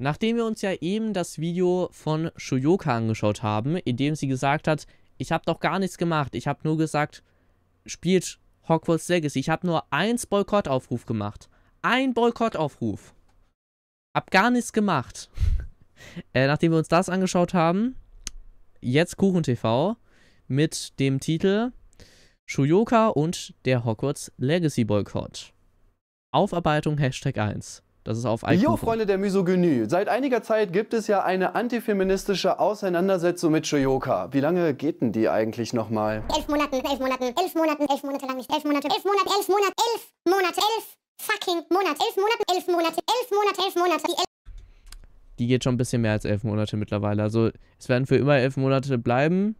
Nachdem wir uns ja eben das Video von Shuyoka angeschaut haben, in dem sie gesagt hat, ich habe doch gar nichts gemacht, ich habe nur gesagt, spielt Hogwarts Legacy. Ich habe nur eins Boykottaufruf gemacht. Ein Boykottaufruf. Hab gar nichts gemacht. äh, nachdem wir uns das angeschaut haben, jetzt Kuchen TV mit dem Titel Shuyoka und der Hogwarts Legacy Boykott. Aufarbeitung Hashtag 1. Das ist auf Alkohol. Jo, Freunde der Misogynie. Seit einiger Zeit gibt es ja eine antifeministische Auseinandersetzung mit Shoyoka. Wie lange geht denn die eigentlich nochmal? Elf Monaten, elf Monaten, elf Monaten, elf Monate lang nicht, elf Monate, elf Monate, elf Monate, elf Monate, elf fucking Monate, elf Monate, elf Monate, elf Monate, elf Monate, die elf die geht schon ein bisschen mehr als elf Monate mittlerweile. Also es werden für immer elf Monate bleiben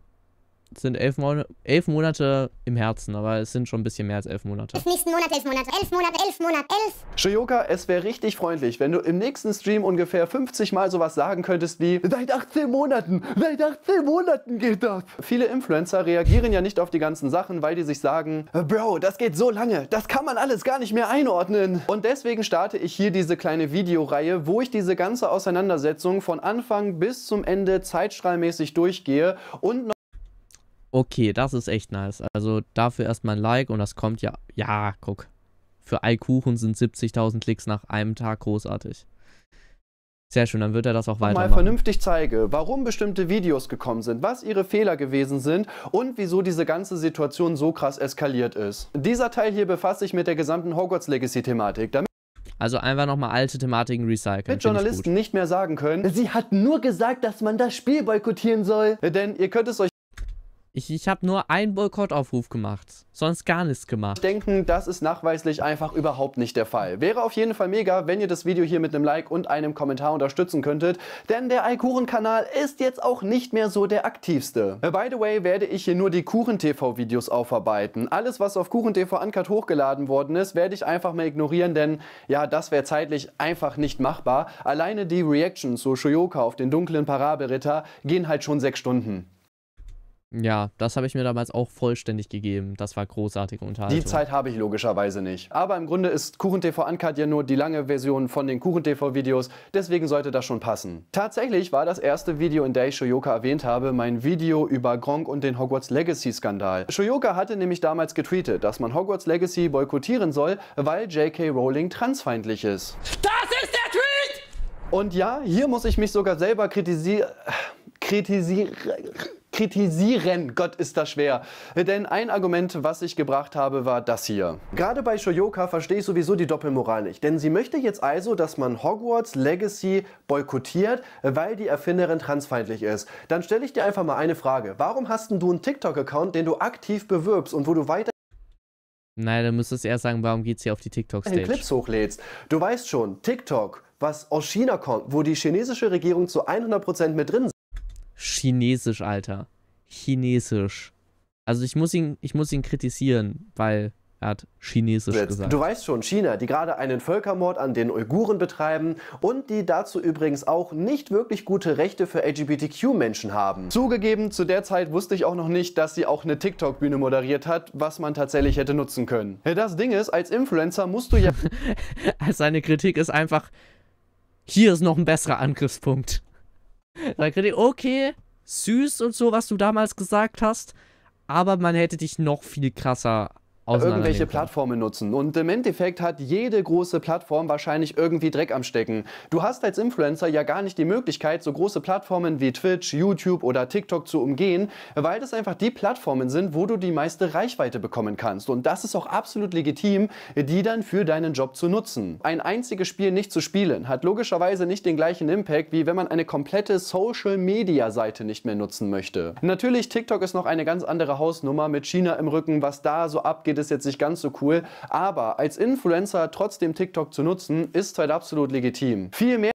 sind elf, Mon elf Monate im Herzen, aber es sind schon ein bisschen mehr als elf Monate. Bis nächsten Monat, elf Monate, elf Monate, elf Monate, elf. Shoyoka, es wäre richtig freundlich, wenn du im nächsten Stream ungefähr 50 Mal sowas sagen könntest wie Seit 18 Monaten, seit 18 Monaten geht das. Viele Influencer reagieren ja nicht auf die ganzen Sachen, weil die sich sagen, Bro, das geht so lange, das kann man alles gar nicht mehr einordnen. Und deswegen starte ich hier diese kleine Videoreihe, wo ich diese ganze Auseinandersetzung von Anfang bis zum Ende zeitstrahlmäßig durchgehe und noch Okay, das ist echt nice. Also dafür erstmal ein Like und das kommt ja. Ja, guck. Für Eikuchen sind 70.000 Klicks nach einem Tag großartig. Sehr schön, dann wird er das auch weitermachen. Mal vernünftig zeige, warum bestimmte Videos gekommen sind, was ihre Fehler gewesen sind und wieso diese ganze Situation so krass eskaliert ist. Dieser Teil hier befasst sich mit der gesamten Hogwarts Legacy Thematik. Also einfach nochmal alte Thematiken recyceln. Mit Journalisten nicht mehr sagen können, sie hat nur gesagt, dass man das Spiel boykottieren soll. Denn ihr könnt es euch ich, ich habe nur einen Boykottaufruf gemacht, sonst gar nichts gemacht. Denken, das ist nachweislich einfach überhaupt nicht der Fall. Wäre auf jeden Fall mega, wenn ihr das Video hier mit einem Like und einem Kommentar unterstützen könntet, denn der Alkuren-Kanal ist jetzt auch nicht mehr so der aktivste. By the way, werde ich hier nur die Kuchen-TV-Videos aufarbeiten. Alles, was auf Kuchen-TV Uncut hochgeladen worden ist, werde ich einfach mal ignorieren, denn ja, das wäre zeitlich einfach nicht machbar. Alleine die Reactions zu Shoyoka auf den dunklen Parabelritter gehen halt schon sechs Stunden. Ja, das habe ich mir damals auch vollständig gegeben. Das war großartige Unterhaltung. Die Zeit habe ich logischerweise nicht. Aber im Grunde ist KuchenTV Uncut ja nur die lange Version von den KuchenTV-Videos, deswegen sollte das schon passen. Tatsächlich war das erste Video, in dem ich Shoyoka erwähnt habe, mein Video über Gronk und den Hogwarts Legacy-Skandal. Shoyoka hatte nämlich damals getweetet, dass man Hogwarts Legacy boykottieren soll, weil J.K. Rowling transfeindlich ist. Das ist der Tweet! Und ja, hier muss ich mich sogar selber kritisieren. Kritisieren kritisieren. Gott ist das schwer. Denn ein Argument, was ich gebracht habe, war das hier. Gerade bei Shoyoka verstehe ich sowieso die Doppelmoral nicht. Denn sie möchte jetzt also, dass man Hogwarts Legacy boykottiert, weil die Erfinderin transfeindlich ist. Dann stelle ich dir einfach mal eine Frage. Warum hast denn du einen TikTok-Account, den du aktiv bewirbst und wo du weiter Nein, dann müsstest du eher sagen, warum geht sie auf die TikTok-Stage? Clips hochlädst. Du weißt schon, TikTok, was aus China kommt, wo die chinesische Regierung zu 100% mit drin ist. Chinesisch, Alter. Chinesisch. Also ich muss ihn, ich muss ihn kritisieren, weil er hat Chinesisch Jetzt. gesagt. Du weißt schon, China, die gerade einen Völkermord an den Uiguren betreiben und die dazu übrigens auch nicht wirklich gute Rechte für LGBTQ-Menschen haben. Zugegeben, zu der Zeit wusste ich auch noch nicht, dass sie auch eine TikTok-Bühne moderiert hat, was man tatsächlich hätte nutzen können. Das Ding ist, als Influencer musst du ja... Seine Kritik ist einfach, hier ist noch ein besserer Angriffspunkt. Sagt René, okay, süß und so, was du damals gesagt hast, aber man hätte dich noch viel krasser irgendwelche Plattformen nutzen. Und im Endeffekt hat jede große Plattform wahrscheinlich irgendwie Dreck am Stecken. Du hast als Influencer ja gar nicht die Möglichkeit, so große Plattformen wie Twitch, YouTube oder TikTok zu umgehen, weil das einfach die Plattformen sind, wo du die meiste Reichweite bekommen kannst. Und das ist auch absolut legitim, die dann für deinen Job zu nutzen. Ein einziges Spiel nicht zu spielen hat logischerweise nicht den gleichen Impact, wie wenn man eine komplette Social-Media-Seite nicht mehr nutzen möchte. Natürlich, TikTok ist noch eine ganz andere Hausnummer mit China im Rücken, was da so abgeht Feed ist jetzt nicht ganz so cool, aber als Influencer trotzdem TikTok zu nutzen, ist halt absolut legitim. Viel mehr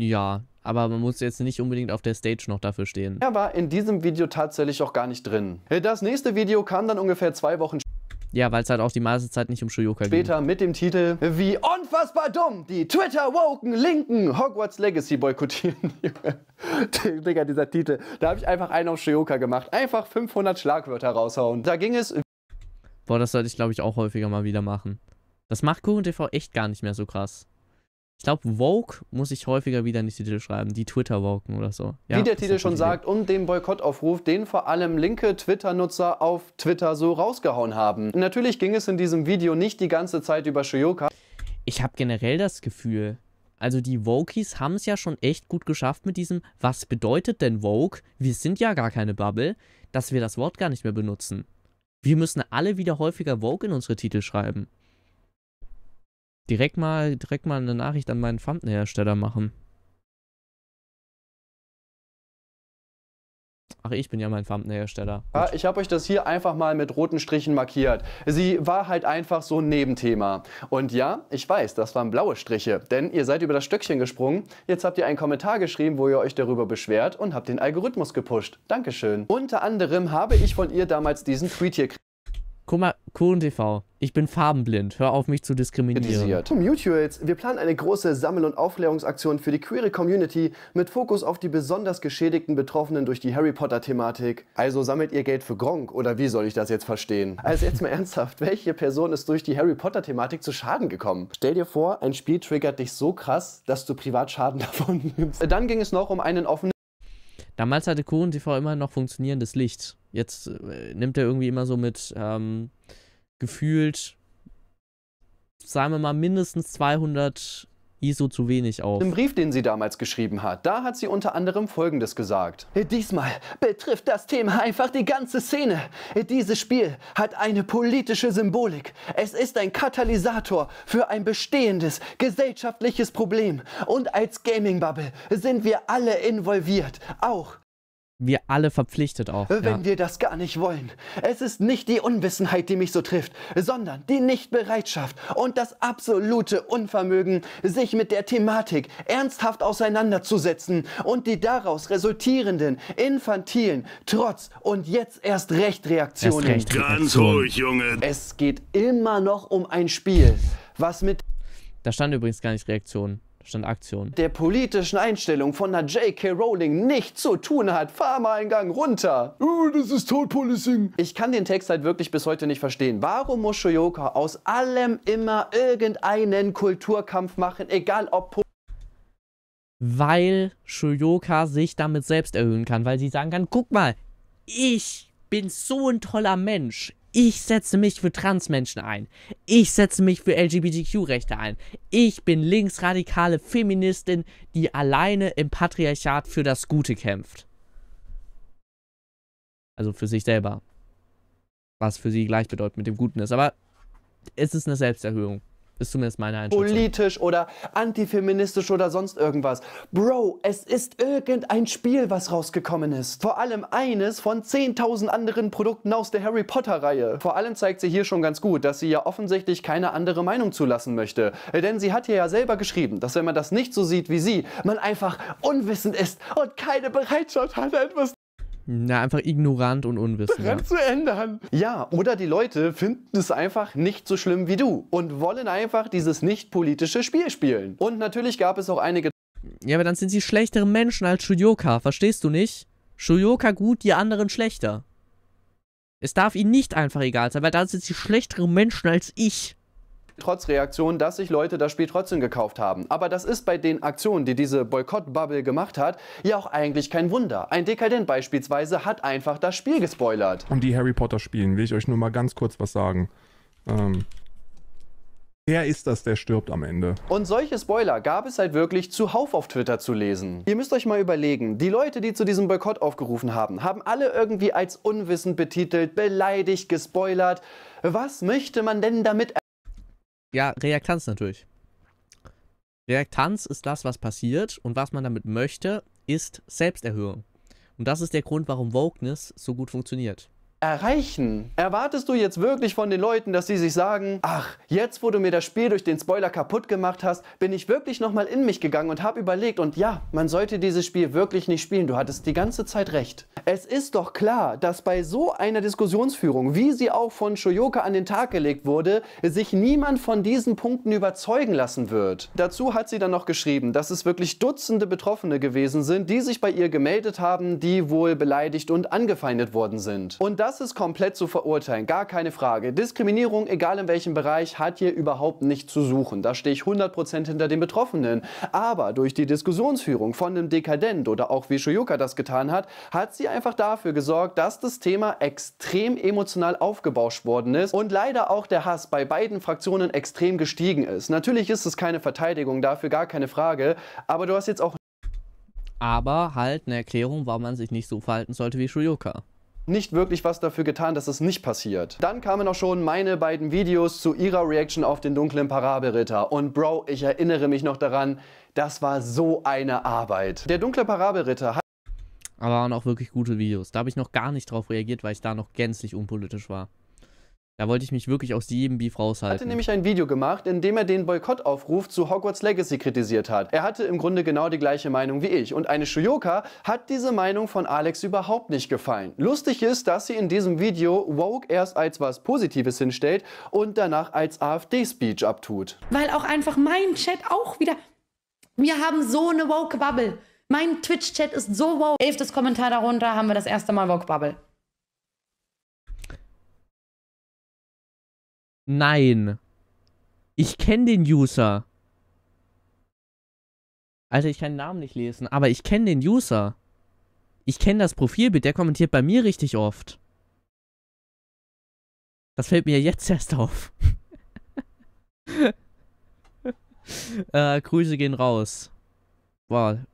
ja, aber man muss jetzt nicht unbedingt auf der Stage noch dafür stehen. Er war in diesem Video tatsächlich auch gar nicht drin. Das nächste Video kam dann ungefähr zwei Wochen später. Ja, weil es halt auch die meiste Zeit nicht um Shuyoka Später ging. mit dem Titel Wie unfassbar dumm die Twitter-woken Linken Hogwarts Legacy boykottieren. Digga, dieser Titel. Da habe ich einfach einen auf Shuyoka gemacht. Einfach 500 Schlagwörter raushauen. Da ging es Boah, das sollte ich, glaube ich, auch häufiger mal wieder machen. Das macht KuchenTV echt gar nicht mehr so krass. Ich glaube, Vogue muss ich häufiger wieder in die Titel schreiben, die Twitter-Woken oder so. Ja, Wie der Titel schon sagt, und den Boykottaufruf, den vor allem linke Twitter-Nutzer auf Twitter so rausgehauen haben. Natürlich ging es in diesem Video nicht die ganze Zeit über Shoyoka. Ich habe generell das Gefühl, also die Wokies haben es ja schon echt gut geschafft mit diesem, was bedeutet denn Vogue? Wir sind ja gar keine Bubble, dass wir das Wort gar nicht mehr benutzen. Wir müssen alle wieder häufiger Vogue in unsere Titel schreiben. Direkt mal, direkt mal eine Nachricht an meinen Thumbnail-Hersteller machen. Ach, ich bin ja mein Thumbnail-Hersteller. Ja, ah, ich habe euch das hier einfach mal mit roten Strichen markiert. Sie war halt einfach so ein Nebenthema. Und ja, ich weiß, das waren blaue Striche, denn ihr seid über das Stöckchen gesprungen. Jetzt habt ihr einen Kommentar geschrieben, wo ihr euch darüber beschwert und habt den Algorithmus gepusht. Dankeschön. Unter anderem habe ich von ihr damals diesen Tweet hier Guck mal, Kuhn Ich bin farbenblind. Hör auf, mich zu diskriminieren. Mutuals. Wir planen eine große Sammel- und Aufklärungsaktion für die queere Community mit Fokus auf die besonders geschädigten Betroffenen durch die Harry Potter-Thematik. Also sammelt ihr Geld für Gronk oder wie soll ich das jetzt verstehen? Also jetzt mal ernsthaft, welche Person ist durch die Harry Potter-Thematik zu Schaden gekommen? Stell dir vor, ein Spiel triggert dich so krass, dass du privat Schaden davon nimmst. Dann ging es noch um einen offenen Damals hatte Kuchen TV immer noch funktionierendes Licht. Jetzt äh, nimmt er irgendwie immer so mit ähm, gefühlt, sagen wir mal, mindestens 200 ISO zu wenig auf. Im Brief, den sie damals geschrieben hat, da hat sie unter anderem Folgendes gesagt. Diesmal betrifft das Thema einfach die ganze Szene. Dieses Spiel hat eine politische Symbolik. Es ist ein Katalysator für ein bestehendes gesellschaftliches Problem. Und als Gaming-Bubble sind wir alle involviert, auch wir alle verpflichtet auch. Wenn ja. wir das gar nicht wollen. Es ist nicht die Unwissenheit, die mich so trifft, sondern die Nichtbereitschaft und das absolute Unvermögen, sich mit der Thematik ernsthaft auseinanderzusetzen und die daraus resultierenden infantilen Trotz und jetzt erst recht Reaktionen. Erst recht Ganz ruhig, Junge. Es geht immer noch um ein Spiel, was mit. Da stand übrigens gar nicht Reaktionen stand Aktion. Der politischen Einstellung von der J.K. Rowling nichts zu tun hat. Fahr mal einen Gang runter. Oh, das ist Todpolicing. Ich kann den Text halt wirklich bis heute nicht verstehen. Warum muss Shoyoka aus allem immer irgendeinen Kulturkampf machen, egal ob weil Shoyoka sich damit selbst erhöhen kann, weil sie sagen kann, guck mal, ich bin so ein toller Mensch. Ich setze mich für Transmenschen ein. Ich setze mich für LGBTQ-Rechte ein. Ich bin linksradikale Feministin, die alleine im Patriarchat für das Gute kämpft. Also für sich selber. Was für sie gleichbedeutend mit dem Guten ist. Aber es ist eine Selbsterhöhung. Ist zumindest meine Einschätzung. Politisch oder antifeministisch oder sonst irgendwas. Bro, es ist irgendein Spiel, was rausgekommen ist. Vor allem eines von 10.000 anderen Produkten aus der Harry Potter-Reihe. Vor allem zeigt sie hier schon ganz gut, dass sie ja offensichtlich keine andere Meinung zulassen möchte. Denn sie hat hier ja selber geschrieben, dass wenn man das nicht so sieht wie sie, man einfach unwissend ist und keine Bereitschaft hat, etwas na, einfach ignorant und unwissend. Ja. zu ändern. Ja, oder die Leute finden es einfach nicht so schlimm wie du und wollen einfach dieses nicht politische Spiel spielen. Und natürlich gab es auch einige. Ja, aber dann sind sie schlechtere Menschen als Shuyoka, verstehst du nicht? Shuyoka gut, die anderen schlechter. Es darf ihnen nicht einfach egal sein, weil dann sind sie schlechtere Menschen als ich trotz Reaktion, dass sich Leute das Spiel trotzdem gekauft haben. Aber das ist bei den Aktionen, die diese Boykott-Bubble gemacht hat, ja auch eigentlich kein Wunder. Ein Dekadent beispielsweise hat einfach das Spiel gespoilert. Und um die Harry Potter spielen, will ich euch nur mal ganz kurz was sagen. Ähm, Wer ist das, der stirbt am Ende? Und solche Spoiler gab es halt wirklich zuhauf auf Twitter zu lesen. Ihr müsst euch mal überlegen, die Leute, die zu diesem Boykott aufgerufen haben, haben alle irgendwie als unwissend betitelt, beleidigt, gespoilert. Was möchte man denn damit ja, Reaktanz natürlich. Reaktanz ist das, was passiert und was man damit möchte, ist Selbsterhöhung. Und das ist der Grund, warum Wokeness so gut funktioniert erreichen? Erwartest du jetzt wirklich von den Leuten, dass sie sich sagen, ach, jetzt wo du mir das Spiel durch den Spoiler kaputt gemacht hast, bin ich wirklich nochmal in mich gegangen und habe überlegt und ja, man sollte dieses Spiel wirklich nicht spielen, du hattest die ganze Zeit recht. Es ist doch klar, dass bei so einer Diskussionsführung, wie sie auch von Shoyoka an den Tag gelegt wurde, sich niemand von diesen Punkten überzeugen lassen wird. Dazu hat sie dann noch geschrieben, dass es wirklich Dutzende Betroffene gewesen sind, die sich bei ihr gemeldet haben, die wohl beleidigt und angefeindet worden sind. Und das das ist komplett zu verurteilen, gar keine Frage. Diskriminierung, egal in welchem Bereich, hat hier überhaupt nicht zu suchen. Da stehe ich 100% hinter den Betroffenen. Aber durch die Diskussionsführung von dem Dekadent oder auch wie Shoyoka das getan hat, hat sie einfach dafür gesorgt, dass das Thema extrem emotional aufgebauscht worden ist und leider auch der Hass bei beiden Fraktionen extrem gestiegen ist. Natürlich ist es keine Verteidigung dafür, gar keine Frage, aber du hast jetzt auch aber halt eine Erklärung, warum man sich nicht so verhalten sollte wie Shuyoka nicht wirklich was dafür getan, dass es nicht passiert. Dann kamen auch schon meine beiden Videos zu ihrer Reaction auf den dunklen Parabelritter. Und Bro, ich erinnere mich noch daran, das war so eine Arbeit. Der dunkle Parabelritter hat... Aber waren auch wirklich gute Videos. Da habe ich noch gar nicht drauf reagiert, weil ich da noch gänzlich unpolitisch war. Da wollte ich mich wirklich aus jedem Beef raushalten. Er hatte nämlich ein Video gemacht, in dem er den Boykottaufruf zu Hogwarts Legacy kritisiert hat. Er hatte im Grunde genau die gleiche Meinung wie ich. Und eine Shuyoka hat diese Meinung von Alex überhaupt nicht gefallen. Lustig ist, dass sie in diesem Video Woke erst als was Positives hinstellt und danach als AfD-Speech abtut. Weil auch einfach mein Chat auch wieder... Wir haben so eine Woke-Bubble. Mein Twitch-Chat ist so woke. Elftes Kommentar darunter haben wir das erste Mal Woke-Bubble. Nein. Ich kenne den User. Alter, ich kann den Namen nicht lesen, aber ich kenne den User. Ich kenne das Profilbild, der kommentiert bei mir richtig oft. Das fällt mir jetzt erst auf. äh, Grüße gehen raus. Boah,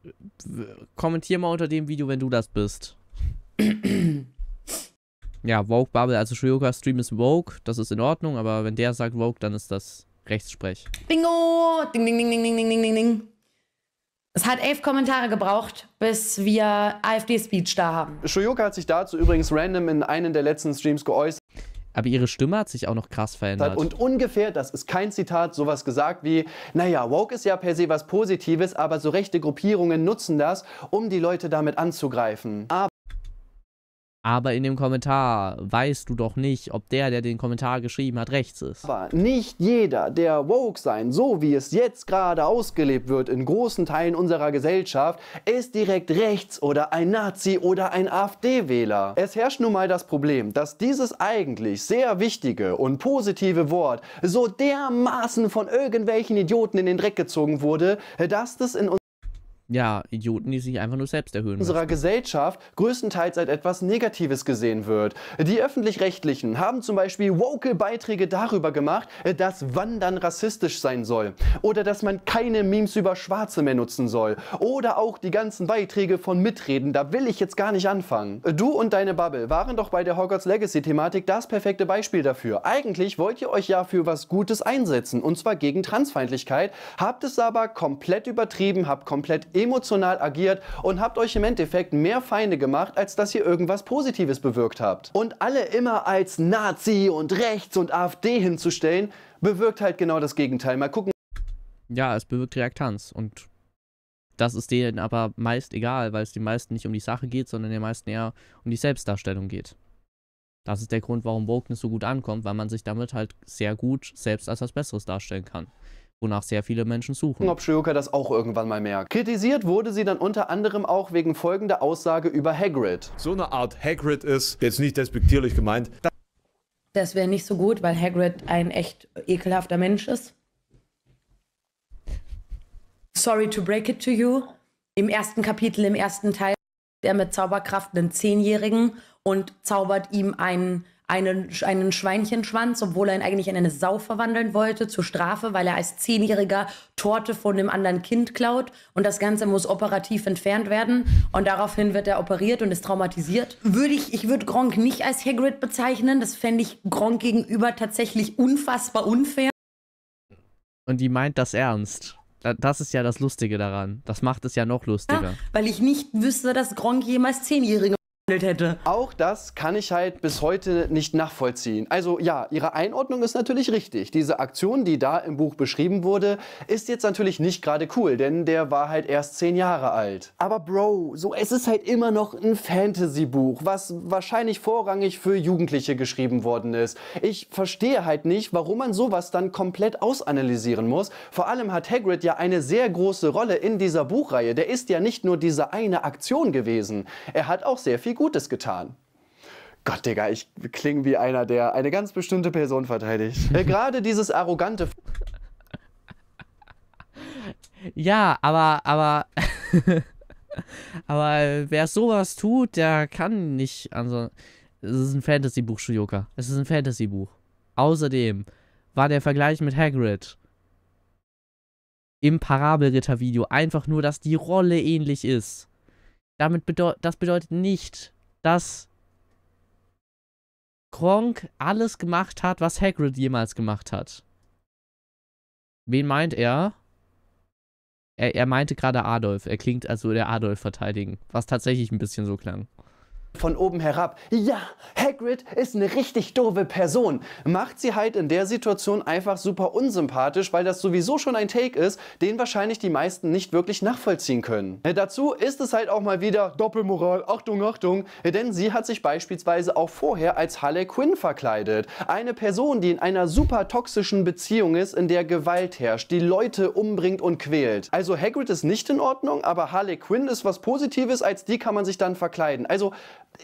kommentier mal unter dem Video, wenn du das bist. ja, Vogue bubble also Shoyoka-Stream ist Vogue, das ist in Ordnung, aber wenn der sagt Vogue, dann ist das Rechtsprech. Bingo! Ding, ding, ding, ding, ding, ding, ding, ding. Es hat elf Kommentare gebraucht, bis wir AfD-Speech da haben. Shuyoka hat sich dazu übrigens random in einen der letzten Streams geäußert. Aber ihre Stimme hat sich auch noch krass verändert. Und ungefähr, das ist kein Zitat, sowas gesagt wie, naja, woke ist ja per se was Positives, aber so rechte Gruppierungen nutzen das, um die Leute damit anzugreifen. Aber aber in dem Kommentar weißt du doch nicht, ob der, der den Kommentar geschrieben hat, rechts ist. Aber nicht jeder, der woke sein, so wie es jetzt gerade ausgelebt wird in großen Teilen unserer Gesellschaft, ist direkt rechts oder ein Nazi oder ein AfD-Wähler. Es herrscht nun mal das Problem, dass dieses eigentlich sehr wichtige und positive Wort so dermaßen von irgendwelchen Idioten in den Dreck gezogen wurde, dass das in ja, Idioten, die sich einfach nur selbst erhöhen. Unserer müssen. Gesellschaft größtenteils als etwas Negatives gesehen wird. Die öffentlich-rechtlichen haben zum Beispiel woke Beiträge darüber gemacht, dass Wandern rassistisch sein soll. Oder dass man keine Memes über Schwarze mehr nutzen soll. Oder auch die ganzen Beiträge von Mitreden, da will ich jetzt gar nicht anfangen. Du und deine Bubble waren doch bei der Hogwarts Legacy-Thematik das perfekte Beispiel dafür. Eigentlich wollt ihr euch ja für was Gutes einsetzen, und zwar gegen Transfeindlichkeit, habt es aber komplett übertrieben, habt komplett emotional agiert und habt euch im Endeffekt mehr Feinde gemacht, als dass ihr irgendwas Positives bewirkt habt. Und alle immer als Nazi und rechts und AfD hinzustellen, bewirkt halt genau das Gegenteil. Mal gucken. Ja, es bewirkt Reaktanz und das ist denen aber meist egal, weil es den meisten nicht um die Sache geht, sondern den meisten eher um die Selbstdarstellung geht. Das ist der Grund, warum Wokeness so gut ankommt, weil man sich damit halt sehr gut selbst als was Besseres darstellen kann wonach sehr viele Menschen suchen. Ob Shioka das auch irgendwann mal merkt. Kritisiert wurde sie dann unter anderem auch wegen folgender Aussage über Hagrid. So eine Art Hagrid ist jetzt nicht despektierlich gemeint. Das wäre nicht so gut, weil Hagrid ein echt ekelhafter Mensch ist. Sorry to break it to you. Im ersten Kapitel, im ersten Teil, der mit Zauberkraft einen Zehnjährigen und zaubert ihm einen einen, einen Schweinchenschwanz, obwohl er ihn eigentlich in eine Sau verwandeln wollte, zur Strafe, weil er als Zehnjähriger Torte von dem anderen Kind klaut. Und das Ganze muss operativ entfernt werden. Und daraufhin wird er operiert und ist traumatisiert. Würde ich, ich würde Gronk nicht als Hagrid bezeichnen. Das fände ich Gronk gegenüber tatsächlich unfassbar unfair. Und die meint das ernst. Das ist ja das Lustige daran. Das macht es ja noch lustiger. Ja, weil ich nicht wüsste, dass Gronk jemals Zehnjährige hätte. Auch das kann ich halt bis heute nicht nachvollziehen. Also ja, Ihre Einordnung ist natürlich richtig. Diese Aktion, die da im Buch beschrieben wurde, ist jetzt natürlich nicht gerade cool, denn der war halt erst zehn Jahre alt. Aber Bro, so es ist halt immer noch ein Fantasy-Buch, was wahrscheinlich vorrangig für Jugendliche geschrieben worden ist. Ich verstehe halt nicht, warum man sowas dann komplett ausanalysieren muss. Vor allem hat Hagrid ja eine sehr große Rolle in dieser Buchreihe. Der ist ja nicht nur diese eine Aktion gewesen. Er hat auch sehr viel Gutes getan. Gott, Digga, ich klinge wie einer, der eine ganz bestimmte Person verteidigt. Äh, gerade dieses arrogante. Ja, aber, aber. aber wer sowas tut, der kann nicht. Also, es ist ein Fantasy-Buch, Shuyoka. Es ist ein Fantasy-Buch. Außerdem war der Vergleich mit Hagrid im Parabelritter-Video einfach nur, dass die Rolle ähnlich ist. Damit bedeu das bedeutet nicht, dass Gronk alles gemacht hat, was Hagrid jemals gemacht hat. Wen meint er? Er, er meinte gerade Adolf. Er klingt also der Adolf verteidigen, was tatsächlich ein bisschen so klang von oben herab. Ja, Hagrid ist eine richtig doofe Person. Macht sie halt in der Situation einfach super unsympathisch, weil das sowieso schon ein Take ist, den wahrscheinlich die meisten nicht wirklich nachvollziehen können. Äh, dazu ist es halt auch mal wieder Doppelmoral. Achtung, Achtung. Äh, denn sie hat sich beispielsweise auch vorher als Harley Quinn verkleidet. Eine Person, die in einer super toxischen Beziehung ist, in der Gewalt herrscht, die Leute umbringt und quält. Also Hagrid ist nicht in Ordnung, aber Harley Quinn ist was Positives, als die kann man sich dann verkleiden. Also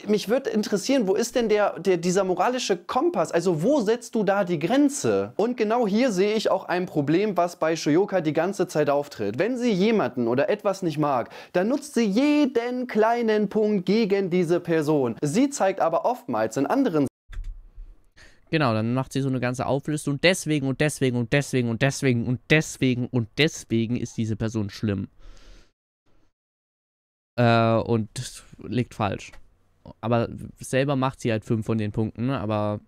mich würde interessieren, wo ist denn der, der, dieser moralische Kompass? Also wo setzt du da die Grenze? Und genau hier sehe ich auch ein Problem, was bei Shoyoka die ganze Zeit auftritt. Wenn sie jemanden oder etwas nicht mag, dann nutzt sie jeden kleinen Punkt gegen diese Person. Sie zeigt aber oftmals in anderen Genau, dann macht sie so eine ganze Auflistung. Deswegen und deswegen und deswegen und deswegen und deswegen und deswegen ist diese Person schlimm. Äh, und liegt falsch aber selber macht sie halt fünf von den Punkten, ne? aber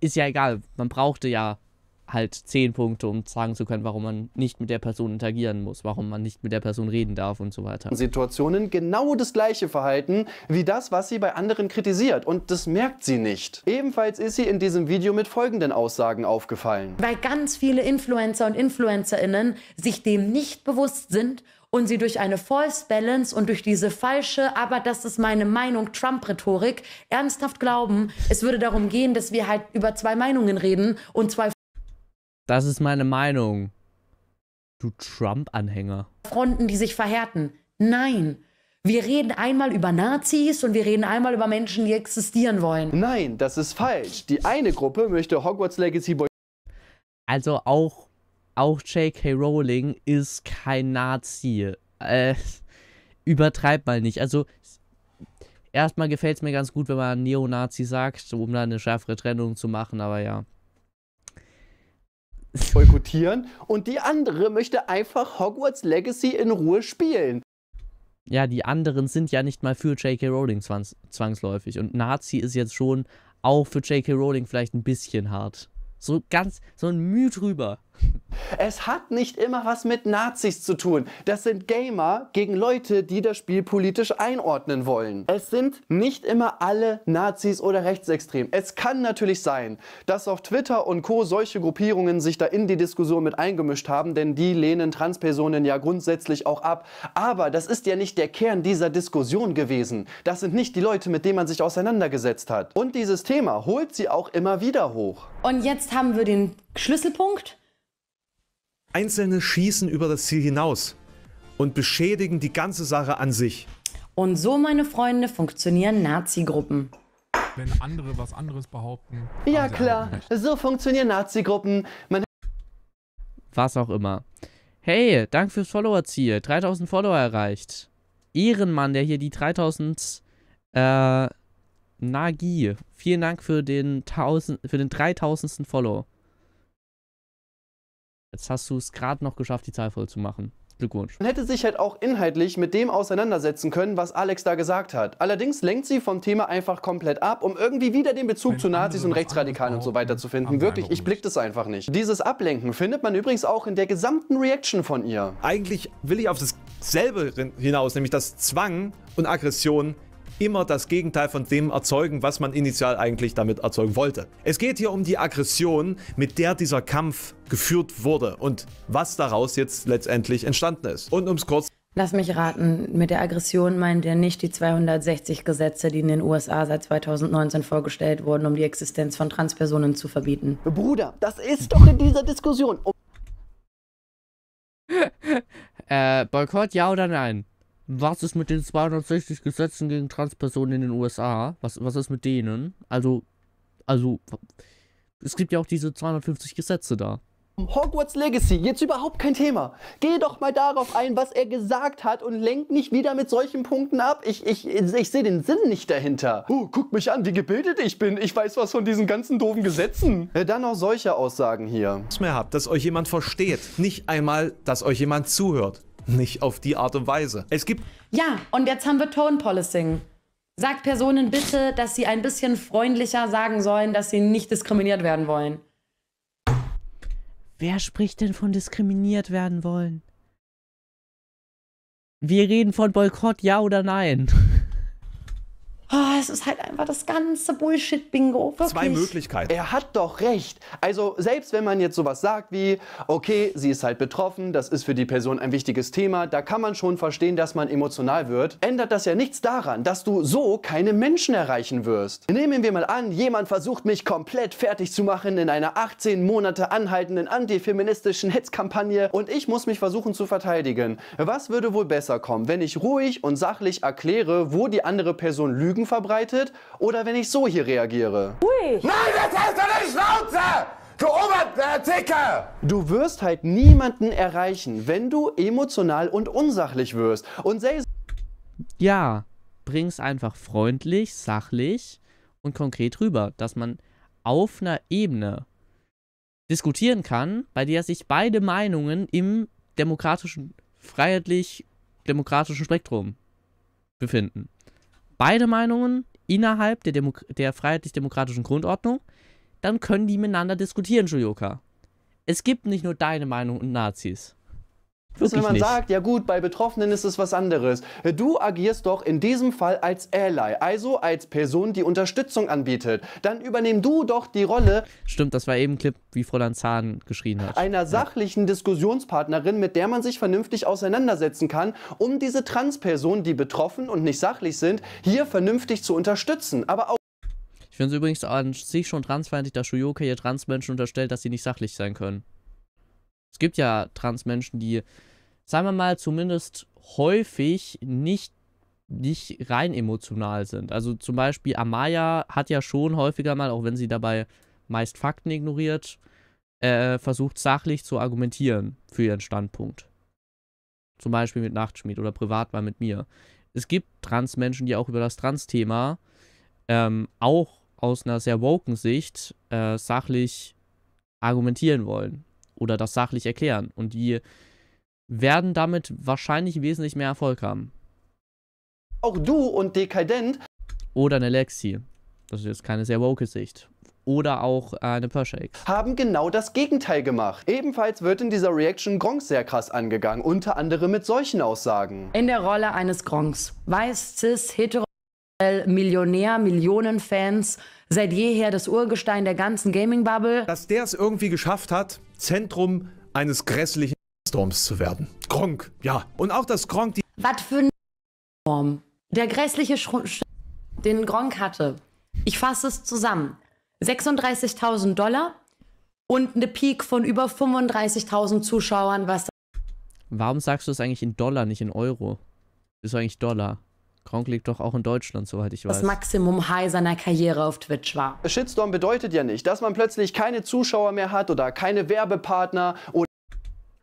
ist ja egal. Man brauchte ja halt zehn Punkte, um sagen zu können, warum man nicht mit der Person interagieren muss, warum man nicht mit der Person reden darf und so weiter. Situationen genau das gleiche Verhalten wie das, was sie bei anderen kritisiert und das merkt sie nicht. Ebenfalls ist sie in diesem Video mit folgenden Aussagen aufgefallen. Weil ganz viele Influencer und Influencerinnen sich dem nicht bewusst sind und sie durch eine False Balance und durch diese falsche, aber das ist meine Meinung, Trump-Rhetorik, ernsthaft glauben, es würde darum gehen, dass wir halt über zwei Meinungen reden und zwei. Das ist meine Meinung. Du Trump-Anhänger. Fronten, die sich verhärten. Nein. Wir reden einmal über Nazis und wir reden einmal über Menschen, die existieren wollen. Nein, das ist falsch. Die eine Gruppe möchte Hogwarts Legacy Boy. Also auch auch J.K. Rowling ist kein Nazi. Äh, übertreib mal nicht. Also, erstmal gefällt es mir ganz gut, wenn man Neonazi sagt, um da eine schärfere Trennung zu machen, aber ja. Boykottieren und die andere möchte einfach Hogwarts Legacy in Ruhe spielen. Ja, die anderen sind ja nicht mal für J.K. Rowling zwangs zwangsläufig und Nazi ist jetzt schon auch für J.K. Rowling vielleicht ein bisschen hart. So ganz, so ein Mühe drüber. Es hat nicht immer was mit Nazis zu tun. Das sind Gamer gegen Leute, die das Spiel politisch einordnen wollen. Es sind nicht immer alle Nazis oder Rechtsextrem. Es kann natürlich sein, dass auf Twitter und Co. solche Gruppierungen sich da in die Diskussion mit eingemischt haben, denn die lehnen Transpersonen ja grundsätzlich auch ab. Aber das ist ja nicht der Kern dieser Diskussion gewesen. Das sind nicht die Leute, mit denen man sich auseinandergesetzt hat. Und dieses Thema holt sie auch immer wieder hoch. Und jetzt haben wir den Schlüsselpunkt Einzelne schießen über das Ziel hinaus und beschädigen die ganze Sache an sich. Und so, meine Freunde, funktionieren Nazi-Gruppen. Wenn andere was anderes behaupten. Ja klar, so funktionieren Nazi-Gruppen. was auch immer. Hey, danke fürs Follower-Ziel. 3000 Follower erreicht. Ehrenmann, der hier die 3000 äh, Nagi. Vielen Dank für den, 1000, für den 3000. Follower. Jetzt hast du es gerade noch geschafft, die Zahl voll zu machen. Glückwunsch. Man hätte sich halt auch inhaltlich mit dem auseinandersetzen können, was Alex da gesagt hat. Allerdings lenkt sie vom Thema einfach komplett ab, um irgendwie wieder den Bezug Wenn zu Nazis und Rechtsradikalen und so weiter zu finden. Wirklich, ich blick das einfach nicht. Dieses Ablenken findet man übrigens auch in der gesamten Reaction von ihr. Eigentlich will ich auf dasselbe hinaus, nämlich dass Zwang und Aggression immer das Gegenteil von dem erzeugen, was man initial eigentlich damit erzeugen wollte. Es geht hier um die Aggression, mit der dieser Kampf geführt wurde und was daraus jetzt letztendlich entstanden ist. Und ums kurz Lass mich raten, mit der Aggression meint er nicht die 260 Gesetze, die in den USA seit 2019 vorgestellt wurden, um die Existenz von Transpersonen zu verbieten. Bruder, das ist doch in dieser Diskussion. äh, Boykott ja oder nein? was ist mit den 260 Gesetzen gegen Transpersonen in den USA? Was, was ist mit denen? Also, also, es gibt ja auch diese 250 Gesetze da. Hogwarts Legacy, jetzt überhaupt kein Thema. Geh doch mal darauf ein, was er gesagt hat und lenk nicht wieder mit solchen Punkten ab. Ich, ich, ich sehe den Sinn nicht dahinter. Oh, guck mich an, wie gebildet ich bin. Ich weiß was von diesen ganzen doofen Gesetzen. Äh, dann auch solche Aussagen hier. Was mehr habt, dass euch jemand versteht. Nicht einmal, dass euch jemand zuhört. Nicht auf die Art und Weise. Es gibt. Ja, und jetzt haben wir Tone Policing. Sagt Personen bitte, dass sie ein bisschen freundlicher sagen sollen, dass sie nicht diskriminiert werden wollen. Wer spricht denn von diskriminiert werden wollen? Wir reden von Boykott, ja oder nein? Oh, es ist halt einfach das ganze Bullshit-Bingo. Zwei Möglichkeiten. Er hat doch recht. Also selbst wenn man jetzt sowas sagt wie, okay, sie ist halt betroffen, das ist für die Person ein wichtiges Thema, da kann man schon verstehen, dass man emotional wird, ändert das ja nichts daran, dass du so keine Menschen erreichen wirst. Nehmen wir mal an, jemand versucht mich komplett fertig zu machen in einer 18 Monate anhaltenden antifeministischen Hetzkampagne und ich muss mich versuchen zu verteidigen. Was würde wohl besser kommen, wenn ich ruhig und sachlich erkläre, wo die andere Person lügt? Lügen verbreitet oder wenn ich so hier reagiere. Ui. Nein, das heißt doch nicht Schnauze! Du Oberzicker! Du wirst halt niemanden erreichen, wenn du emotional und unsachlich wirst. Und sei Ja, bring's einfach freundlich, sachlich und konkret rüber, dass man auf einer Ebene diskutieren kann, bei der sich beide Meinungen im demokratischen, freiheitlich-demokratischen Spektrum befinden beide Meinungen innerhalb der, Demo der freiheitlich-demokratischen Grundordnung, dann können die miteinander diskutieren, Shuyoka. Es gibt nicht nur deine Meinung und Nazis. Wirklich also wenn man nicht. sagt, ja gut, bei Betroffenen ist es was anderes. Du agierst doch in diesem Fall als Ally, also als Person, die Unterstützung anbietet. Dann übernimm du doch die Rolle. Stimmt, das war eben ein Clip, wie Fräulein Zahn geschrien hat. Einer sachlichen ja. Diskussionspartnerin, mit der man sich vernünftig auseinandersetzen kann, um diese Transpersonen, die betroffen und nicht sachlich sind, hier vernünftig zu unterstützen. Aber auch ich finde es übrigens an sich schon transfeindlich, dass Shuyoka hier Transmenschen unterstellt, dass sie nicht sachlich sein können. Es gibt ja Transmenschen, die sagen wir mal, zumindest häufig nicht nicht rein emotional sind. Also zum Beispiel Amaya hat ja schon häufiger mal, auch wenn sie dabei meist Fakten ignoriert, äh, versucht sachlich zu argumentieren für ihren Standpunkt. Zum Beispiel mit Nachtschmied oder privat mal mit mir. Es gibt Transmenschen, die auch über das Trans-Thema ähm, auch aus einer sehr woken Sicht äh, sachlich argumentieren wollen oder das sachlich erklären. Und die werden damit wahrscheinlich wesentlich mehr Erfolg haben. Auch du und Dekadent. Oder eine Lexi. Das ist jetzt keine sehr woke Sicht. Oder auch eine Persia Haben genau das Gegenteil gemacht. Ebenfalls wird in dieser Reaction Gronks sehr krass angegangen. Unter anderem mit solchen Aussagen. In der Rolle eines Gronks. Weiß, cis, hetero. Millionär, Millionenfans, seit jeher das Urgestein der ganzen Gaming-Bubble. Dass der es irgendwie geschafft hat, Zentrum eines grässlichen Storms zu werden. Gronk, ja. Und auch, das Gronk die... Was für ein Form. Der grässliche Schru Sch den Gronk hatte. Ich fasse es zusammen. 36.000 Dollar und eine Peak von über 35.000 Zuschauern, was... Warum sagst du es eigentlich in Dollar, nicht in Euro? Ist eigentlich Dollar. Gronk liegt doch auch in Deutschland, soweit ich weiß. Das Maximum High seiner Karriere auf Twitch war. Shitstorm bedeutet ja nicht, dass man plötzlich keine Zuschauer mehr hat oder keine Werbepartner oder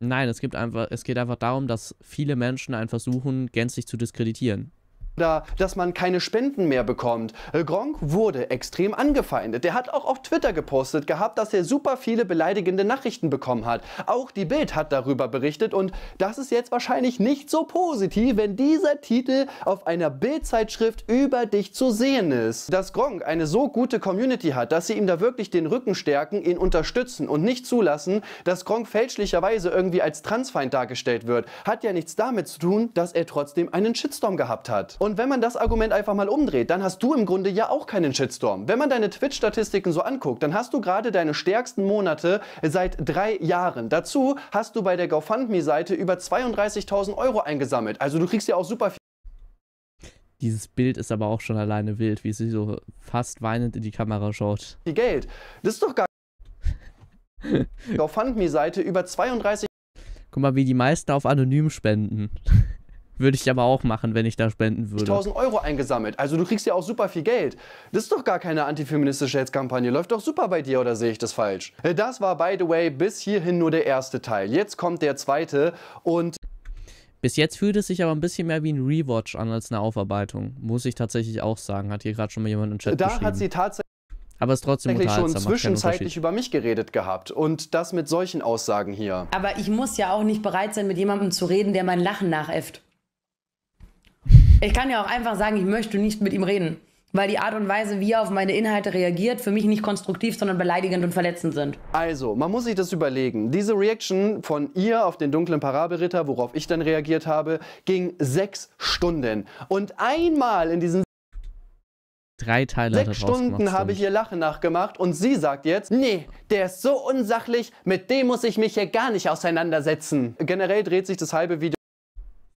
Nein, es gibt einfach, es geht einfach darum, dass viele Menschen einen versuchen, gänzlich zu diskreditieren oder dass man keine Spenden mehr bekommt. Äh, Gronk wurde extrem angefeindet. Der hat auch auf Twitter gepostet gehabt, dass er super viele beleidigende Nachrichten bekommen hat. Auch die Bild hat darüber berichtet und das ist jetzt wahrscheinlich nicht so positiv, wenn dieser Titel auf einer Bildzeitschrift über dich zu sehen ist. Dass Gronk eine so gute Community hat, dass sie ihm da wirklich den Rücken stärken, ihn unterstützen und nicht zulassen, dass Gronk fälschlicherweise irgendwie als Transfeind dargestellt wird, hat ja nichts damit zu tun, dass er trotzdem einen Shitstorm gehabt hat. Und wenn man das Argument einfach mal umdreht, dann hast du im Grunde ja auch keinen Shitstorm. Wenn man deine Twitch-Statistiken so anguckt, dann hast du gerade deine stärksten Monate seit drei Jahren. Dazu hast du bei der GoFundMe-Seite über 32.000 Euro eingesammelt. Also du kriegst ja auch super viel dieses Bild ist aber auch schon alleine wild, wie sie so fast weinend in die Kamera schaut. Die Geld. Das ist doch gar GoFundMe-Seite über 32. Guck mal, wie die meisten auf anonym spenden. Würde ich aber auch machen, wenn ich da spenden würde. 1000 Euro eingesammelt. Also du kriegst ja auch super viel Geld. Das ist doch gar keine antifeministische Hetzkampagne. Läuft doch super bei dir oder sehe ich das falsch? Äh, das war, by the way, bis hierhin nur der erste Teil. Jetzt kommt der zweite und... Bis jetzt fühlt es sich aber ein bisschen mehr wie ein Rewatch an als eine Aufarbeitung. Muss ich tatsächlich auch sagen. Hat hier gerade schon mal jemand im Chat Da hat sie tatsächlich... Aber es ist trotzdem schon zwischenzeitlich über mich geredet gehabt und das mit solchen Aussagen hier. Aber ich muss ja auch nicht bereit sein, mit jemandem zu reden, der mein Lachen nachäfft. Ich kann ja auch einfach sagen, ich möchte nicht mit ihm reden, weil die Art und Weise, wie er auf meine Inhalte reagiert, für mich nicht konstruktiv, sondern beleidigend und verletzend sind. Also, man muss sich das überlegen. Diese Reaction von ihr auf den dunklen Parabelritter, worauf ich dann reagiert habe, ging sechs Stunden. Und einmal in diesen Drei Teile Sechs Stunden habe ich ihr Lachen nachgemacht und sie sagt jetzt, nee, der ist so unsachlich, mit dem muss ich mich hier gar nicht auseinandersetzen. Generell dreht sich das halbe Video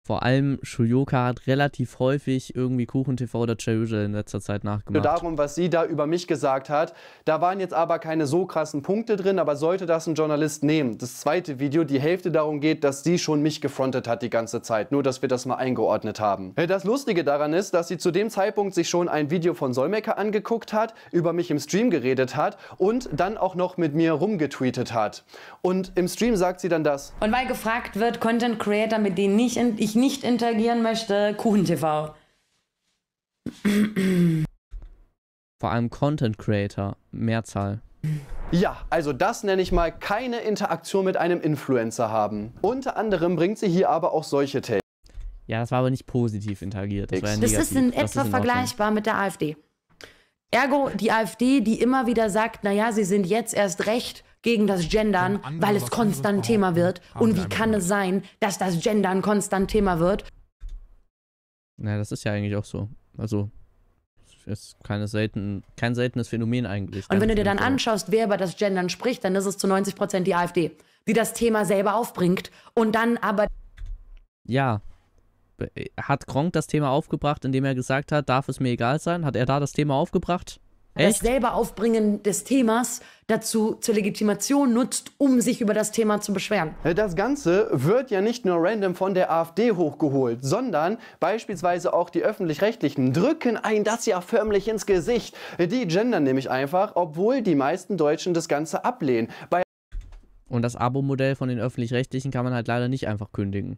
vor allem Shuyoka hat relativ häufig irgendwie Kuchen TV oder Cheruja in letzter Zeit nachgemacht. Nur Darum, was sie da über mich gesagt hat. Da waren jetzt aber keine so krassen Punkte drin, aber sollte das ein Journalist nehmen? Das zweite Video, die Hälfte darum geht, dass sie schon mich gefrontet hat die ganze Zeit. Nur, dass wir das mal eingeordnet haben. Äh, das Lustige daran ist, dass sie zu dem Zeitpunkt sich schon ein Video von Solmecke angeguckt hat, über mich im Stream geredet hat und dann auch noch mit mir rumgetweetet hat. Und im Stream sagt sie dann das. Und weil gefragt wird, Content Creator, mit denen nicht ich nicht interagieren möchte, KuchenTV. Vor allem Content Creator, Mehrzahl. Ja, also das nenne ich mal keine Interaktion mit einem Influencer haben. Unter anderem bringt sie hier aber auch solche Takes. Ja, das war aber nicht positiv interagiert. Das, das ist in etwa vergleichbar mit der AfD. Ergo, die AfD, die immer wieder sagt, naja, sie sind jetzt erst recht gegen das Gendern, weil es konstant Thema wird. Und wie kann es sein, dass das Gendern konstant Thema wird? Naja, das ist ja eigentlich auch so. Also, es ist keine selten, kein seltenes Phänomen eigentlich. Und wenn du dir dann anschaust, wer über das Gendern spricht, dann ist es zu 90 Prozent die AfD, die das Thema selber aufbringt und dann aber. Ja. Hat Gronk das Thema aufgebracht, indem er gesagt hat, darf es mir egal sein? Hat er da das Thema aufgebracht? Echt? das selber Aufbringen des Themas dazu zur Legitimation nutzt, um sich über das Thema zu beschweren. Das Ganze wird ja nicht nur random von der AfD hochgeholt, sondern beispielsweise auch die öffentlich-rechtlichen drücken ein das ja förmlich ins Gesicht. Die gendern nämlich einfach, obwohl die meisten Deutschen das Ganze ablehnen. Bei und das Abo-Modell von den öffentlich-rechtlichen kann man halt leider nicht einfach kündigen.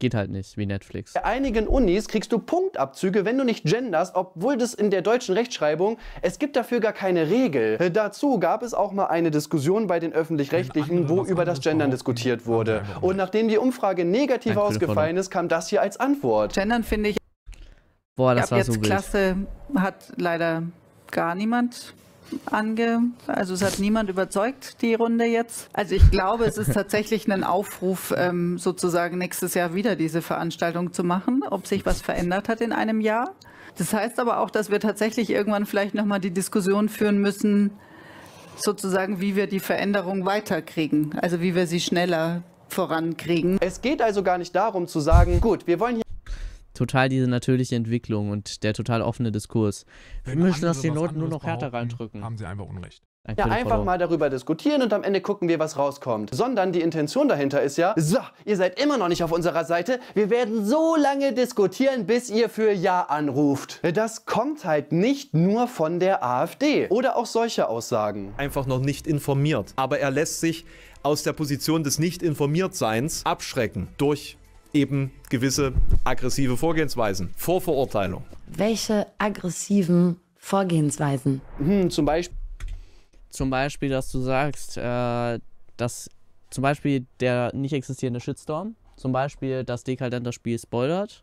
Geht halt nicht, wie Netflix. Bei einigen Unis kriegst du Punktabzüge, wenn du nicht genderst, obwohl das in der deutschen Rechtschreibung, es gibt dafür gar keine Regel. Äh, dazu gab es auch mal eine Diskussion bei den Öffentlich-Rechtlichen, wo über das Gendern diskutiert wurde. Und nachdem die Umfrage negativ Ein ausgefallen ist, kam das hier als Antwort. Gendern finde ich... Boah, das war jetzt so wild. Klasse hat leider gar niemand ange, also es hat niemand überzeugt, die Runde jetzt. Also ich glaube, es ist tatsächlich ein Aufruf, ähm, sozusagen nächstes Jahr wieder diese Veranstaltung zu machen, ob sich was verändert hat in einem Jahr. Das heißt aber auch, dass wir tatsächlich irgendwann vielleicht nochmal die Diskussion führen müssen, sozusagen, wie wir die Veränderung weiterkriegen, also wie wir sie schneller vorankriegen. Es geht also gar nicht darum zu sagen, gut, wir wollen hier total diese natürliche Entwicklung und der total offene Diskurs. Wir Wenn müssen das den Leuten nur noch härter reindrücken. Haben sie einfach Unrecht. Ein ja, einfach mal darüber diskutieren und am Ende gucken wir, was rauskommt. Sondern die Intention dahinter ist ja, so, ihr seid immer noch nicht auf unserer Seite, wir werden so lange diskutieren, bis ihr für Ja anruft. Das kommt halt nicht nur von der AfD oder auch solche Aussagen. Einfach noch nicht informiert. Aber er lässt sich aus der Position des Nicht-Informiert-Seins abschrecken durch eben gewisse aggressive Vorgehensweisen, Vorverurteilung. Welche aggressiven Vorgehensweisen? Hm, zum Beispiel. Zum Beispiel, dass du sagst, äh, dass zum Beispiel der nicht existierende Shitstorm, zum Beispiel das dekadente Spiel spoilert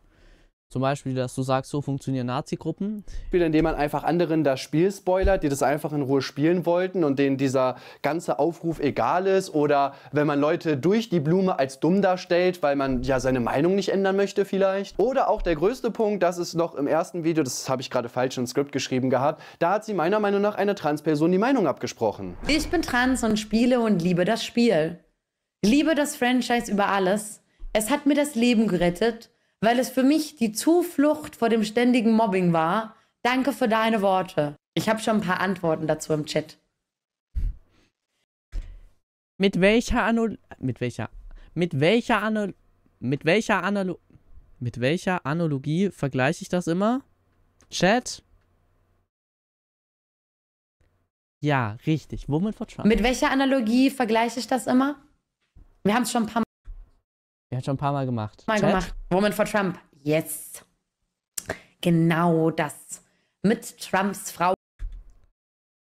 zum Beispiel, dass du sagst, so funktionieren Nazi-Gruppen. Indem man einfach anderen das Spiel spoilert, die das einfach in Ruhe spielen wollten und denen dieser ganze Aufruf egal ist. Oder wenn man Leute durch die Blume als dumm darstellt, weil man ja seine Meinung nicht ändern möchte vielleicht. Oder auch der größte Punkt, das ist noch im ersten Video, das habe ich gerade falsch im Skript geschrieben gehabt, da hat sie meiner Meinung nach einer Transperson die Meinung abgesprochen. Ich bin trans und spiele und liebe das Spiel. Liebe das Franchise über alles. Es hat mir das Leben gerettet weil es für mich die Zuflucht vor dem ständigen Mobbing war. Danke für deine Worte. Ich habe schon ein paar Antworten dazu im Chat. Mit welcher Anno mit welcher mit welcher Anno mit welcher Analo mit welcher Analogie vergleiche ich das immer? Chat? Ja, richtig. Woman for Trump. Mit welcher Analogie vergleiche ich das immer? Wir haben es schon ein paar Mal wir haben schon ein paar Mal gemacht. Mal Chat? gemacht. Woman for Trump. Yes. Genau das. Mit Trumps Frau.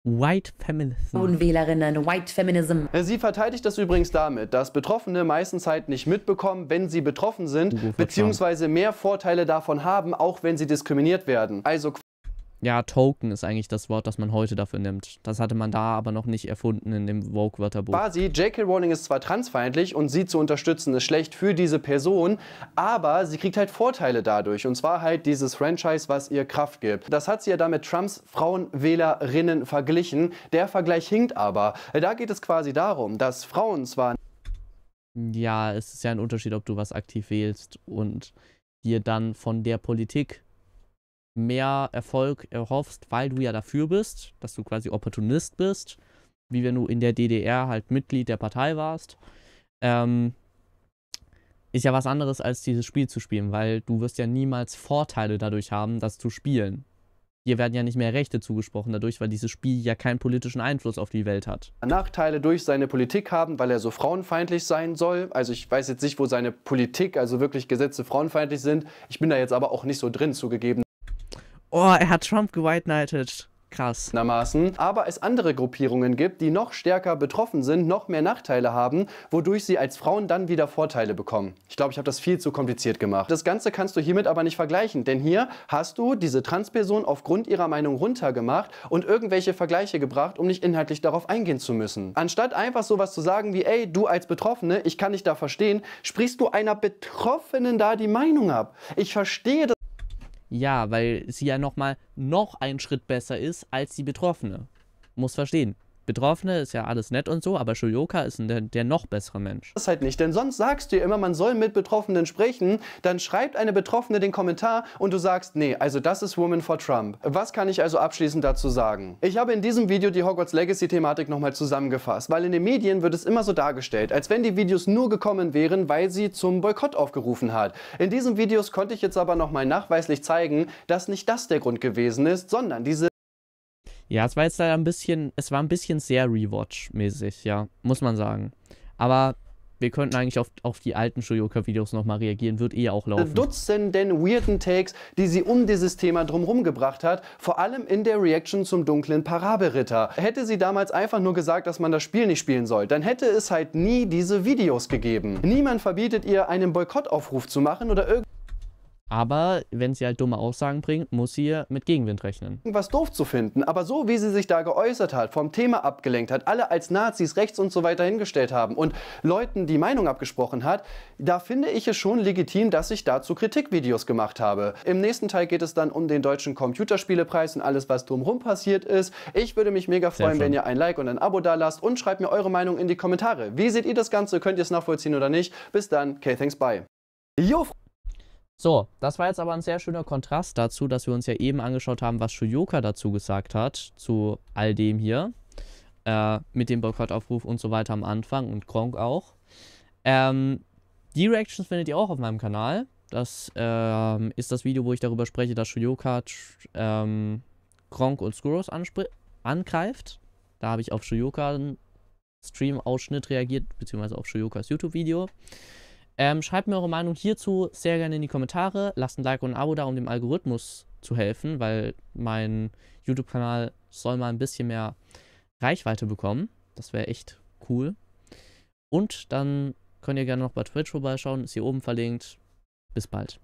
White Feminism. Frauenwählerinnen, White Feminism. Sie verteidigt das übrigens damit, dass Betroffene meistens halt nicht mitbekommen, wenn sie betroffen sind, beziehungsweise mehr Vorteile davon haben, auch wenn sie diskriminiert werden. Also ja, Token ist eigentlich das Wort, das man heute dafür nimmt. Das hatte man da aber noch nicht erfunden in dem Vogue-Wörterbuch. Quasi, J.K. Rowling ist zwar transfeindlich und sie zu unterstützen ist schlecht für diese Person, aber sie kriegt halt Vorteile dadurch. Und zwar halt dieses Franchise, was ihr Kraft gibt. Das hat sie ja damit Trumps Frauenwählerinnen verglichen. Der Vergleich hinkt aber. Da geht es quasi darum, dass Frauen zwar. Ja, es ist ja ein Unterschied, ob du was aktiv wählst und dir dann von der Politik mehr Erfolg erhoffst, weil du ja dafür bist, dass du quasi Opportunist bist, wie wenn du in der DDR halt Mitglied der Partei warst, ähm, ist ja was anderes als dieses Spiel zu spielen, weil du wirst ja niemals Vorteile dadurch haben, das zu spielen. Dir werden ja nicht mehr Rechte zugesprochen dadurch, weil dieses Spiel ja keinen politischen Einfluss auf die Welt hat. Nachteile durch seine Politik haben, weil er so frauenfeindlich sein soll. Also ich weiß jetzt nicht, wo seine Politik, also wirklich Gesetze frauenfeindlich sind. Ich bin da jetzt aber auch nicht so drin zugegeben oh, er hat Trump gewhite Krass. Aber es andere Gruppierungen gibt, die noch stärker betroffen sind, noch mehr Nachteile haben, wodurch sie als Frauen dann wieder Vorteile bekommen. Ich glaube, ich habe das viel zu kompliziert gemacht. Das Ganze kannst du hiermit aber nicht vergleichen, denn hier hast du diese Transperson aufgrund ihrer Meinung runtergemacht und irgendwelche Vergleiche gebracht, um nicht inhaltlich darauf eingehen zu müssen. Anstatt einfach sowas zu sagen wie, ey, du als Betroffene, ich kann dich da verstehen, sprichst du einer Betroffenen da die Meinung ab. Ich verstehe das. Ja, weil sie ja nochmal noch einen Schritt besser ist als die Betroffene. Muss verstehen. Betroffene ist ja alles nett und so, aber Shuyoka ist der, der noch bessere Mensch. Das halt nicht, denn sonst sagst du immer, man soll mit Betroffenen sprechen, dann schreibt eine Betroffene den Kommentar und du sagst, nee, also das ist Woman for Trump. Was kann ich also abschließend dazu sagen? Ich habe in diesem Video die Hogwarts Legacy-Thematik nochmal zusammengefasst, weil in den Medien wird es immer so dargestellt, als wenn die Videos nur gekommen wären, weil sie zum Boykott aufgerufen hat. In diesen Videos konnte ich jetzt aber nochmal nachweislich zeigen, dass nicht das der Grund gewesen ist, sondern diese ja, es war jetzt leider ein bisschen, es war ein bisschen sehr Rewatch-mäßig, ja, muss man sagen. Aber wir könnten eigentlich auf, auf die alten Shoyoka-Videos nochmal reagieren, wird eh auch laufen. Dutzenden weirden Takes, die sie um dieses Thema drumherum gebracht hat, vor allem in der Reaction zum dunklen Parabelritter. Hätte sie damals einfach nur gesagt, dass man das Spiel nicht spielen soll, dann hätte es halt nie diese Videos gegeben. Niemand verbietet ihr, einen Boykottaufruf zu machen oder irgendwas. Aber wenn sie halt dumme Aussagen bringt, muss sie mit Gegenwind rechnen. Was doof zu finden, aber so wie sie sich da geäußert hat, vom Thema abgelenkt hat, alle als Nazis rechts und so weiter hingestellt haben und Leuten die Meinung abgesprochen hat, da finde ich es schon legitim, dass ich dazu Kritikvideos gemacht habe. Im nächsten Teil geht es dann um den deutschen Computerspielepreis und alles, was drumherum passiert ist. Ich würde mich mega freuen, wenn ihr ein Like und ein Abo da lasst und schreibt mir eure Meinung in die Kommentare. Wie seht ihr das Ganze? Könnt ihr es nachvollziehen oder nicht? Bis dann, okay, thanks, bye. Jo, so, das war jetzt aber ein sehr schöner Kontrast dazu, dass wir uns ja eben angeschaut haben, was Shuyoka dazu gesagt hat, zu all dem hier. Äh, mit dem Boykottaufruf und so weiter am Anfang und Kronk auch. Ähm, die Reactions findet ihr auch auf meinem Kanal. Das ähm, ist das Video, wo ich darüber spreche, dass Shuyoka ähm, Kronk und Skuros angreift. Da habe ich auf Shuyoka einen Stream-Ausschnitt reagiert, beziehungsweise auf Shuyokas YouTube-Video. Ähm, schreibt mir eure Meinung hierzu sehr gerne in die Kommentare. Lasst ein Like und ein Abo da, um dem Algorithmus zu helfen, weil mein YouTube-Kanal soll mal ein bisschen mehr Reichweite bekommen. Das wäre echt cool. Und dann könnt ihr gerne noch bei Twitch vorbeischauen, ist hier oben verlinkt. Bis bald.